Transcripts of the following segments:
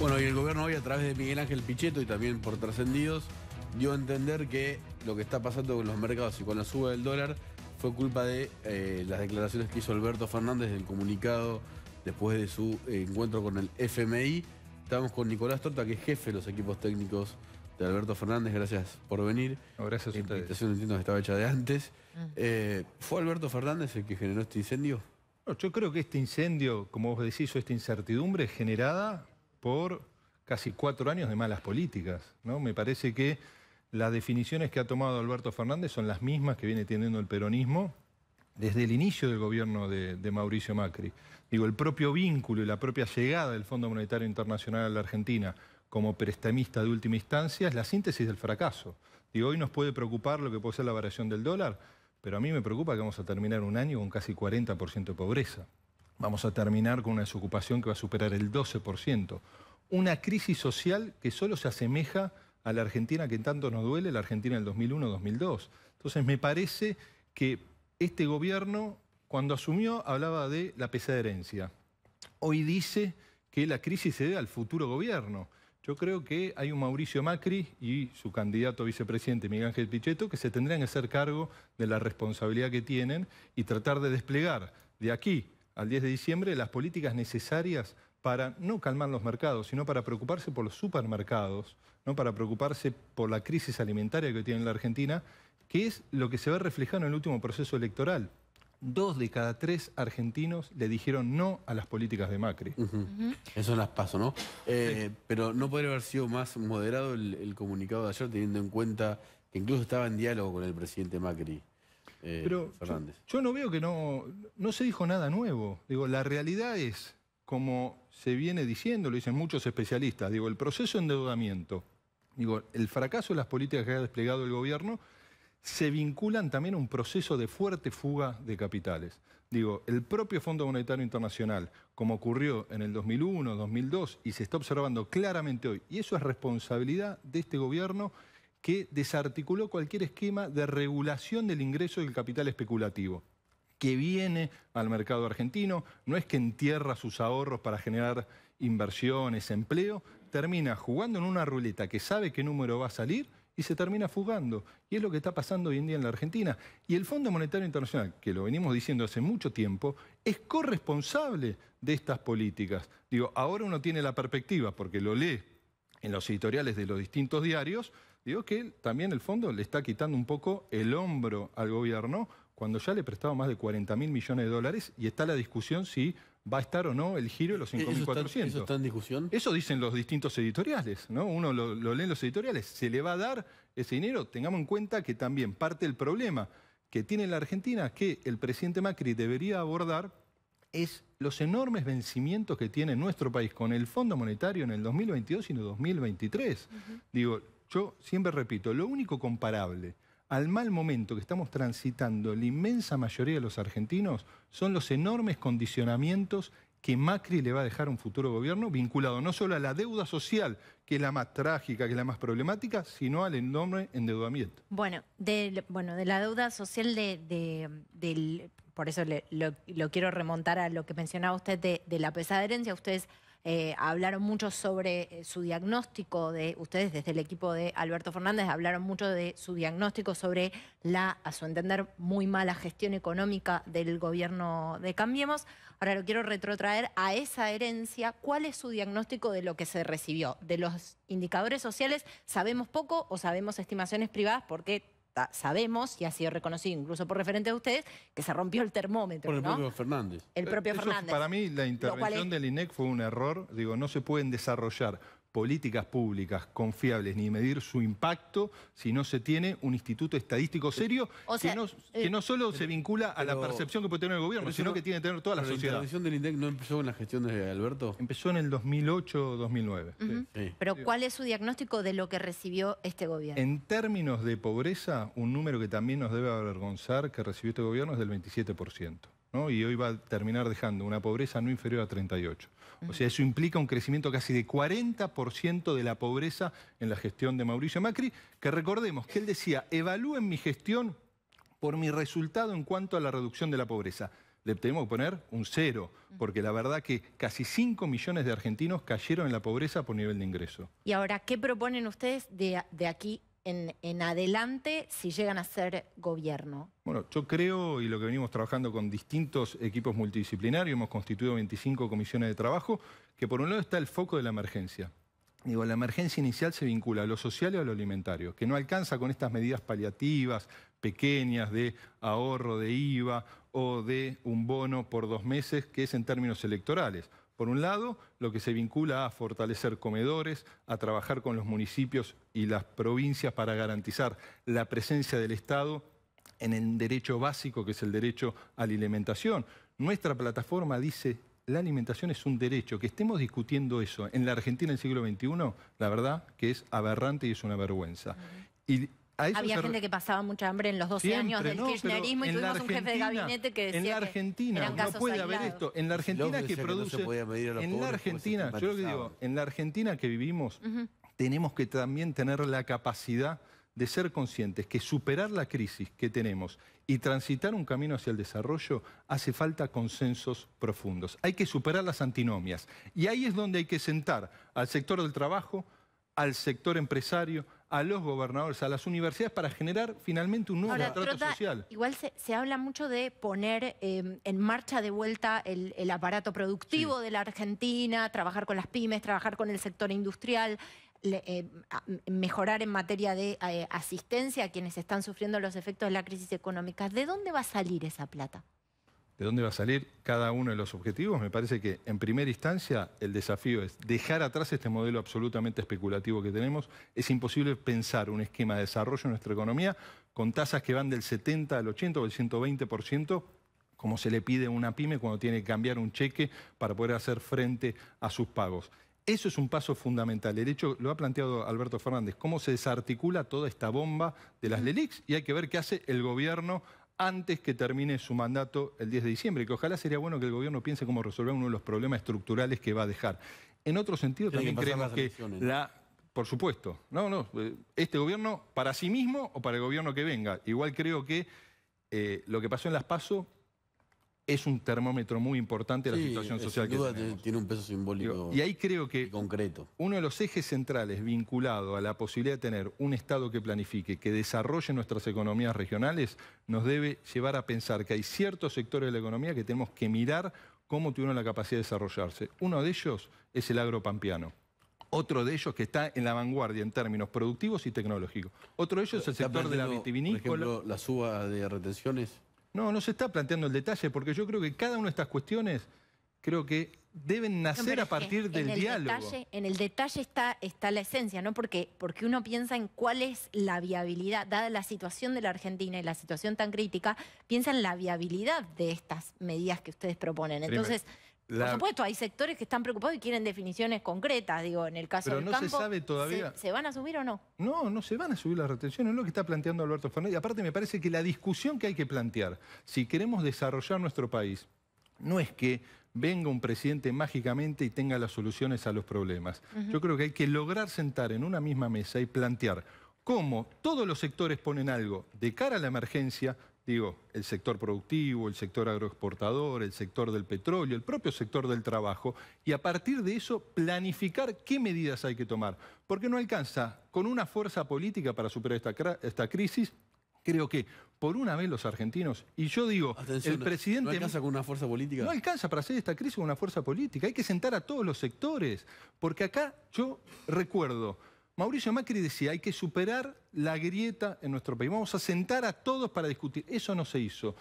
Bueno, y el gobierno hoy a través de Miguel Ángel Pichetto y también por trascendidos dio a entender que lo que está pasando con los mercados y con la suba del dólar fue culpa de eh, las declaraciones que hizo Alberto Fernández del comunicado después de su eh, encuentro con el FMI. Estamos con Nicolás Torta, que es jefe de los equipos técnicos de Alberto Fernández. Gracias por venir. gracias a ustedes. La entiendo que estaba hecha de antes. Mm. Eh, ¿Fue Alberto Fernández el que generó este incendio? yo creo que este incendio, como vos decís, o esta incertidumbre generada por casi cuatro años de malas políticas. ¿no? Me parece que las definiciones que ha tomado Alberto Fernández son las mismas que viene teniendo el peronismo desde el inicio del gobierno de, Mauricio Macri. Digo, el propio vínculo y la propia llegada del Fondo Monetario Internacional a la Argentina como prestamista de última instancia es la síntesis del fracaso. Digo, hoy nos puede preocupar lo que puede ser la variación del dólar, pero a mí me preocupa que vamos a terminar un año con casi 40% de pobreza. Vamos a terminar con una desocupación que va a superar el 12%. Una crisis social que solo se asemeja a la Argentina que tanto nos duele, la Argentina del 2001-2002. Entonces me parece que este gobierno, cuando asumió, hablaba de la de herencia. Hoy dice que la crisis se debe al futuro gobierno. Yo creo que hay un Mauricio Macri y su candidato vicepresidente Miguel Ángel Pichetto que se tendrían que hacer cargo de la responsabilidad que tienen y tratar de desplegar de aquí al 10 de diciembre las políticas necesarias para no calmar los mercados, sino para preocuparse por los supermercados, ¿no? para preocuparse por la crisis alimentaria que tiene la Argentina, que es lo que se ve reflejado en el último proceso electoral. Dos de cada tres argentinos le dijeron no a las políticas de Macri. Eso las paso, ¿no? Eh, pero no podría haber sido más moderado el comunicado de ayer, teniendo en cuenta que incluso estaba en diálogo con el presidente Macri. Eh, Pero Yo, no veo que no, no se dijo nada nuevo. Digo, la realidad es, como se viene diciendo, lo dicen muchos especialistas, digo, el proceso de endeudamiento, digo, el fracaso de las políticas que ha desplegado el gobierno se vinculan también a un proceso de fuerte fuga de capitales. Digo, el propio Fondo Monetario Internacional, como ocurrió en el 2001, 2002 y se está observando claramente hoy, y eso es responsabilidad de este gobierno que desarticuló cualquier esquema de regulación del ingreso del capital especulativo que viene al mercado argentino, no es que entierra sus ahorros para generar inversiones, empleo, termina jugando en una ruleta que sabe qué número va a salir y se termina fugando. Y es lo que está pasando hoy en día en la Argentina. Y el Fondo Monetario Internacional, que lo venimos diciendo hace mucho tiempo, es corresponsable de estas políticas. Digo, ahora uno tiene la perspectiva, porque lo lee en los editoriales de los distintos diarios, digo que también el fondo le está quitando un poco el hombro al gobierno cuando ya le prestaba más de 40 mil millones de dólares y está la discusión si va a estar o no el giro de los 5.400. ¿Eso, está en discusión? Eso dicen los distintos editoriales, ¿no? Uno lo, lo lee en los editoriales. ¿Se le va a dar ese dinero? Tengamos en cuenta que también parte del problema que tiene la Argentina que el presidente Macri debería abordar es los enormes vencimientos que tiene nuestro país con el Fondo Monetario en el 2022 y en el 2023. Digo, yo siempre repito, lo único comparable al mal momento que estamos transitando la inmensa mayoría de los argentinos son los enormes condicionamientos que Macri le va a dejar a un futuro gobierno vinculado no solo a la deuda social, que es la más trágica, que es la más problemática, sino al enorme endeudamiento. Bueno, de, bueno, de la deuda social de, del por eso le, lo, quiero remontar a lo que mencionaba usted de, la pesada herencia. Ustedes eh, hablaron mucho sobre eh, su diagnóstico, de ustedes desde el equipo de Alberto Fernández hablaron mucho de su diagnóstico sobre la, a su entender, muy mala gestión económica del gobierno de Cambiemos. Ahora lo quiero retrotraer a esa herencia. ¿Cuál es su diagnóstico de lo que se recibió? ¿De los indicadores sociales sabemos poco o sabemos estimaciones privadas? Porque sabemos, y ha sido reconocido incluso por referente de ustedes, que se rompió el termómetro. Por el propio Fernández. El propio Fernández. Para mí la intervención del INEC fue un error. Digo, no se pueden desarrollar políticas públicas confiables ni medir su impacto si no se tiene un instituto estadístico serio eh, que, no, solo se vincula a la percepción que puede tener el gobierno, sino que tiene que tener toda la sociedad. ¿La intervención del INDEC no empezó en la gestión de Alberto? Empezó en el 2008-2009. o Pero ¿cuál es su diagnóstico de lo que recibió este gobierno? En términos de pobreza, un número que también nos debe avergonzar que recibió este gobierno es del 27% y hoy va a terminar dejando una pobreza no inferior a 38. O sea, eso implica un crecimiento casi de 40% de la pobreza en la gestión de Mauricio Macri, que recordemos que él decía, evalúen mi gestión por mi resultado en cuanto a la reducción de la pobreza. Le tenemos que poner un cero, porque la verdad que casi 5 millones de argentinos cayeron en la pobreza por nivel de ingreso. Y ahora, ¿qué proponen ustedes de, de aquí en, adelante si llegan a ser gobierno? Bueno, yo creo, y lo que venimos trabajando con distintos equipos multidisciplinarios, hemos constituido 25 comisiones de trabajo, que por un lado está el foco de la emergencia. Digo, la emergencia inicial se vincula a lo social y a lo alimentario, que no alcanza con estas medidas paliativas pequeñas de ahorro de IVA o de un bono por dos meses, que es en términos electorales. Por un lado, lo que se vincula a fortalecer comedores, a trabajar con los municipios y las provincias para garantizar la presencia del Estado en el derecho básico, que es el derecho a la alimentación. Nuestra plataforma dice, la alimentación es un derecho. Que estemos discutiendo eso en la Argentina del siglo XXI, la verdad que es aberrante y es una vergüenza. Había gente que pasaba mucha hambre en los 12 años del kirchnerismo y tuvimos un jefe de gabinete que decía en la Argentina, no puede haber esto. En la Argentina que produce... en la Argentina, yo lo que digo, en la Argentina que vivimos, tenemos que también tener la capacidad de ser conscientes que superar la crisis que tenemos y transitar un camino hacia el desarrollo hace falta consensos profundos. Hay que superar las antinomias. Y ahí es donde hay que sentar al sector del trabajo, al sector empresario, a los gobernadores, a las universidades, para generar finalmente un nuevo social. Igual se, habla mucho de poner em, en marcha de vuelta el, aparato productivo de la Argentina, trabajar con las pymes, trabajar con el sector industrial. Eh, mejorar en materia de eh, asistencia a quienes están sufriendo los efectos de la crisis económica. ¿De dónde va a salir esa plata? de dónde va a salir cada uno de los objetivos, me parece que en primera instancia el desafío es dejar atrás este modelo absolutamente especulativo que tenemos. Es imposible pensar un esquema de desarrollo en nuestra economía con tasas que van del 70 al 80 o el 120% como se le pide a una pyme cuando tiene que cambiar un cheque para poder hacer frente a sus pagos. Eso es un paso fundamental. El hecho, lo ha planteado Alberto Fernández, cómo se desarticula toda esta bomba de las LELIX y hay que ver qué hace el gobierno antes que termine su mandato el 10 de diciembre, que ojalá sería bueno que el gobierno piense cómo resolver uno de los problemas estructurales que va a dejar. En otro sentido, también creemos que la... Por supuesto, no, no, eh, este gobierno para sí mismo o para el gobierno que venga. Igual creo que eh, lo que pasó en Las PASO es un termómetro muy importante de la situación social sin duda que tiene un peso simbólico y ahí creo que concreto. uno de los ejes centrales vinculado a la posibilidad de tener un Estado que planifique, que desarrolle nuestras economías regionales, nos debe llevar a pensar que hay ciertos sectores de la economía que tenemos que mirar cómo tuvieron la capacidad de desarrollarse. Uno de ellos es el agro pampiano Otro de ellos que está en la vanguardia en términos productivos y tecnológicos. Otro de ellos es el sector de la vitivinícola. Por ejemplo, la suba de retenciones no, no se está planteando el detalle, porque yo creo que cada una de estas cuestiones creo que deben nacer a partir del diálogo. en el detalle está, está la esencia, ¿no? Porque, porque uno piensa en cuál es la viabilidad, dada la situación de la Argentina y la situación tan crítica, piensa en la viabilidad de estas medidas que ustedes proponen. Entonces, por supuesto, hay sectores que están preocupados y quieren definiciones concretas, digo, en el caso Pero no se sabe todavía. ¿se, van a subir o no? No, no se van a subir las retenciones, es lo que está planteando Alberto Fernández. Y aparte me parece que la discusión que hay que plantear, si queremos desarrollar nuestro país, no es que venga un presidente mágicamente y tenga las soluciones a los problemas. Yo creo que hay que lograr sentar en una misma mesa y plantear cómo todos los sectores ponen algo de cara a la emergencia, Digo, el sector productivo, el sector agroexportador, el sector del petróleo, el propio sector del trabajo, y a partir de eso planificar qué medidas hay que tomar. Porque no alcanza con una fuerza política para superar esta, crisis. Creo que por una vez los argentinos, y yo digo, el presidente... No alcanza con una fuerza política. No alcanza para hacer esta crisis con una fuerza política. Hay que sentar a todos los sectores. Porque acá yo recuerdo Mauricio Macri decía, hay que superar la grieta en nuestro país. Vamos a sentar a todos para discutir. Eso no se hizo.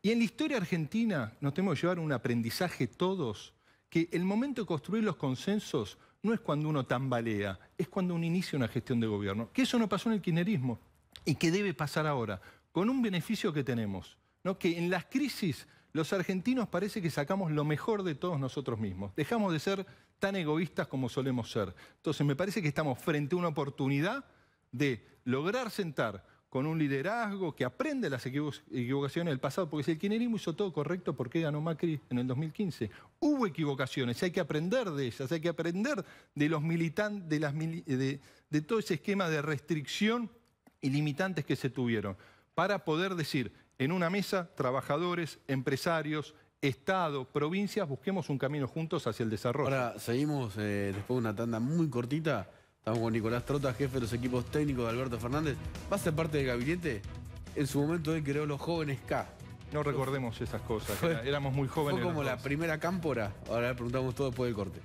Y en la historia argentina nos tenemos que llevar un aprendizaje todos, que el momento de construir los consensos no es cuando uno tambalea, es cuando uno inicia una gestión de gobierno. Que eso no pasó en el quinerismo y que debe pasar ahora, con un beneficio que tenemos, ¿no? que en las crisis los argentinos parece que sacamos lo mejor de todos nosotros mismos. Dejamos de ser tan egoístas como solemos ser. Entonces me parece que estamos frente a una oportunidad de lograr sentar con un liderazgo que aprende las equivocaciones del pasado, porque si el kirchnerismo hizo todo correcto, ¿por qué ganó Macri en el 2015? Hubo equivocaciones, hay que aprender de ellas, hay que aprender de los militantes, de, de todo ese esquema de restricción y limitantes que se tuvieron, para poder decir en una mesa trabajadores, empresarios, Estado, provincias, busquemos un camino juntos hacia el desarrollo. Ahora seguimos eh, después de una tanda muy cortita. Estamos con Nicolás Trota, jefe de los equipos técnicos de Alberto Fernández. Va a ser parte del gabinete. En su momento él creó los jóvenes K. No recordemos esas cosas, éramos muy jóvenes. Fue como la primera cámpora. Ahora preguntamos todo después del corte.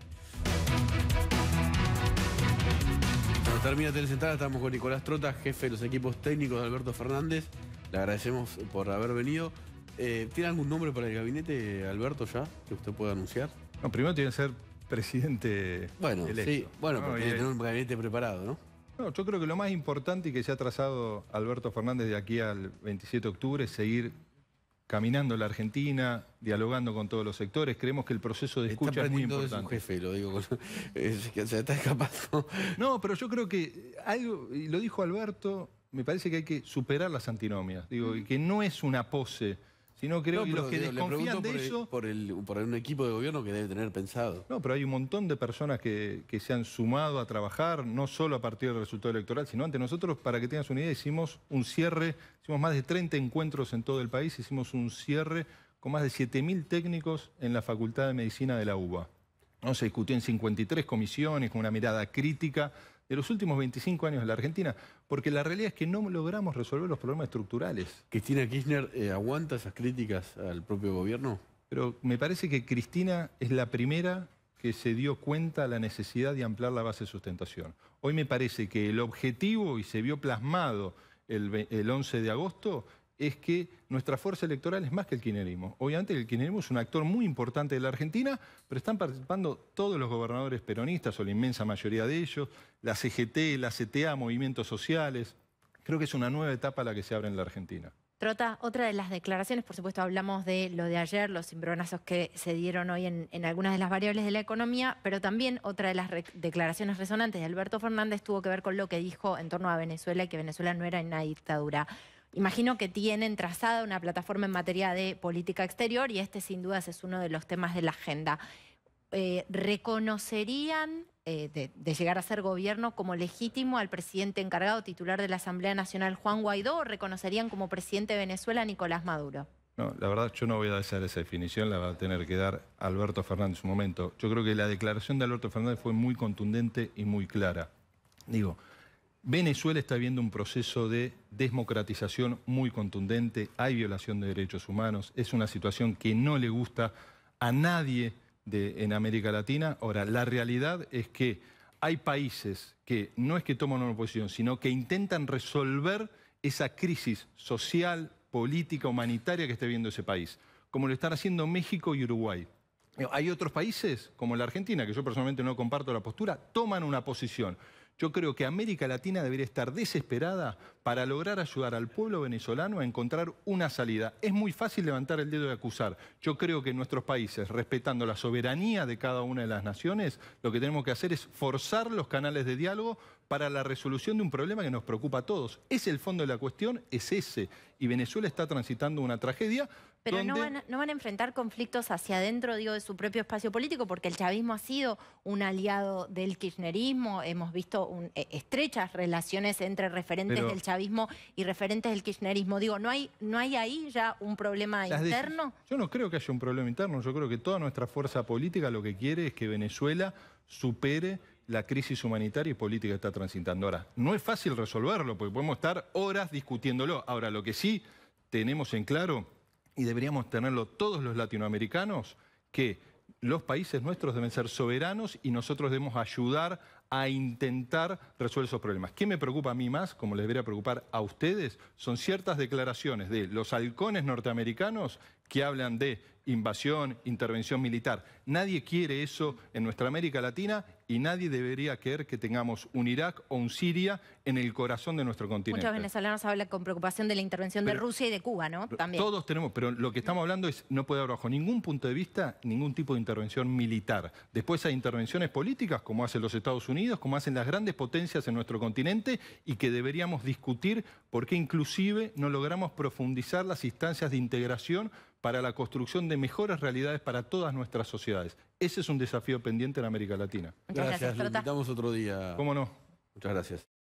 Cuando termina Telesentada, estamos con Nicolás Trota, jefe de los equipos técnicos de Alberto Fernández. Le agradecemos por haber venido. Eh, ¿Tiene algún nombre para el gabinete, Alberto, ya, que usted pueda anunciar? No, primero tiene que ser presidente Bueno, bueno, ah, porque tiene un gabinete preparado, ¿no? yo creo que lo más importante y que se ha trazado Alberto Fernández de aquí al 27 de octubre es seguir caminando la Argentina, dialogando con todos los sectores. Creemos que el proceso de escucha es muy importante. No, pero yo creo que y lo dijo Alberto, me parece que hay que superar las antinomias. Digo, y que no es una pose no creo que los que desconfían de por eso... por, un equipo de gobierno que debe tener pensado. No, pero hay un montón de personas que, se han sumado a trabajar, no solo a partir del resultado electoral, sino ante nosotros, para que tengas una idea, hicimos un cierre, hicimos más de 30 encuentros en todo el país, hicimos un cierre con más de 7.000 técnicos en la Facultad de Medicina de la UBA. ¿No? Se discutió en 53 comisiones, con una mirada crítica de los últimos 25 años en la Argentina, porque la realidad es que no logramos resolver los problemas estructurales. ¿Cristina Kirchner eh, aguanta esas críticas al propio gobierno? Pero me parece que Cristina es la primera que se dio cuenta de la necesidad de ampliar la base de sustentación. Hoy me parece que el objetivo, y se vio plasmado el 11 de agosto, es que nuestra fuerza electoral es más que el kirchnerismo. Obviamente el kirchnerismo es un actor muy importante de la Argentina, pero están participando todos los gobernadores peronistas, o la inmensa mayoría de ellos, la CGT, la CTA, movimientos sociales. Creo que es una nueva etapa la que se abre en la Argentina. Trota, otra de las declaraciones, por supuesto hablamos de lo de ayer, los cimbronazos que se dieron hoy en, algunas de las variables de la economía, pero también otra de las declaraciones resonantes de Alberto Fernández tuvo que ver con lo que dijo en torno a Venezuela y que Venezuela no era una dictadura. Imagino que tienen trazada una plataforma en materia de política exterior y este sin dudas es uno de los temas de la agenda. Eh, ¿Reconocerían, eh, de, llegar a ser gobierno, como legítimo al presidente encargado titular de la Asamblea Nacional, Juan Guaidó, o reconocerían como presidente de Venezuela, Nicolás Maduro? No, la verdad yo no voy a hacer esa definición, la va a tener que dar Alberto Fernández un momento. Yo creo que la declaración de Alberto Fernández fue muy contundente y muy clara. Digo, Venezuela está viendo un proceso de democratización muy contundente, hay violación de derechos humanos, es una situación que no le gusta a nadie en América Latina. Ahora, la realidad es que hay países que no es que toman una posición, sino que intentan resolver esa crisis social, política, humanitaria que está viendo ese país, como lo están haciendo México y Uruguay. Hay otros países, como la Argentina, que yo personalmente no comparto la postura, toman una posición. Yo creo que América Latina debería estar desesperada para lograr ayudar al pueblo venezolano a encontrar una salida. Es muy fácil levantar el dedo y acusar. Yo creo que en nuestros países, respetando la soberanía de cada una de las naciones, lo que tenemos que hacer es forzar los canales de diálogo para la resolución de un problema que nos preocupa a todos. Es el fondo de la cuestión, es ese. Y Venezuela está transitando una tragedia. Pero no, van a, enfrentar conflictos hacia adentro, digo, de su propio espacio político, porque el chavismo ha sido un aliado del kirchnerismo. Hemos visto eh, estrechas relaciones entre referentes del chavismo y referentes del kirchnerismo. Digo, ¿no hay, no hay ahí ya un problema interno? Yo no creo que haya un problema interno. Yo creo que toda nuestra fuerza política lo que quiere es que Venezuela supere la crisis humanitaria y política está transitando ahora. No es fácil resolverlo, porque podemos estar horas discutiéndolo. Ahora, lo que sí tenemos en claro, y deberíamos tenerlo todos los latinoamericanos, que los países nuestros deben ser soberanos y nosotros debemos ayudar a intentar resolver esos problemas. ¿Qué me preocupa a mí más, como les debería preocupar a ustedes? Son ciertas declaraciones de los halcones norteamericanos que hablan de invasión, intervención militar. Nadie quiere eso en nuestra América Latina y nadie debería querer que tengamos un Irak o un Siria en el corazón de nuestro continente. Muchos venezolanos hablan con preocupación de la intervención de Rusia y de Cuba, ¿no? Todos tenemos, pero lo que estamos hablando es, no puede haber bajo ningún punto de vista ningún tipo de intervención militar. Después hay intervenciones políticas, como hacen los Estados Unidos, como hacen las grandes potencias en nuestro continente y que deberíamos discutir por qué inclusive no logramos profundizar las instancias de integración para la construcción de mejores realidades para todas nuestras sociedades. Ese es un desafío pendiente en América Latina. gracias, gracias. lo invitamos otro día. ¿Cómo no? Muchas gracias.